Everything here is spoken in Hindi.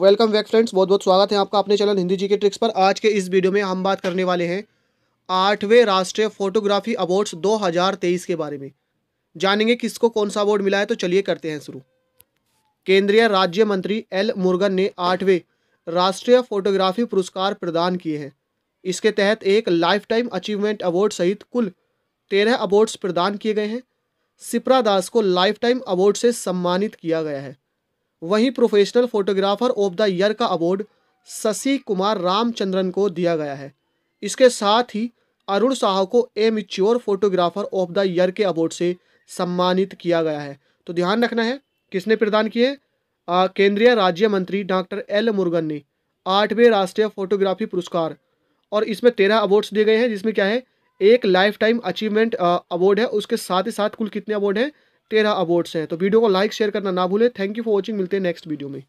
वेलकम बैक फ्रेंड्स बहुत बहुत स्वागत है आपका अपने चैनल हिंदी जी के ट्रिक्स पर आज के इस वीडियो में हम बात करने वाले हैं आठवें राष्ट्रीय फोटोग्राफी अवार्ड्स 2023 के बारे में जानेंगे किसको कौन सा अवार्ड मिला है तो चलिए करते हैं शुरू केंद्रीय राज्य मंत्री एल मुर्गन ने आठवें राष्ट्रीय फोटोग्राफी पुरस्कार प्रदान किए हैं इसके तहत एक लाइफ टाइम अचीवमेंट अवार्ड सहित कुल तेरह अवार्ड्स प्रदान किए गए हैं सिप्रा दास को लाइफ टाइम अवार्ड से सम्मानित किया गया है वहीं professional photographer of the year का अवार्ड शशि कुमार रामचंद्रन को दिया गया है इसके साथ ही अरुण साह को a mature photographer of the year के अवार्ड से सम्मानित किया गया है तो ध्यान रखना है किसने प्रदान किए केंद्रीय राज्य मंत्री डॉक्टर एल मुर्गन ने आठवें राष्ट्रीय फोटोग्राफी पुरस्कार और इसमें तेरह अवार्ड्स दिए गए हैं जिसमें क्या है एक लाइफ टाइम अचीवमेंट अवार्ड है उसके साथ ही साथ कुल कितने अवार्ड हैं तेरह अवार्ड्स हैं तो वीडियो को लाइक शेयर करना ना भूलें थैंक यू फॉर वॉचिंग मिलते हैं नेक्स्ट वीडियो में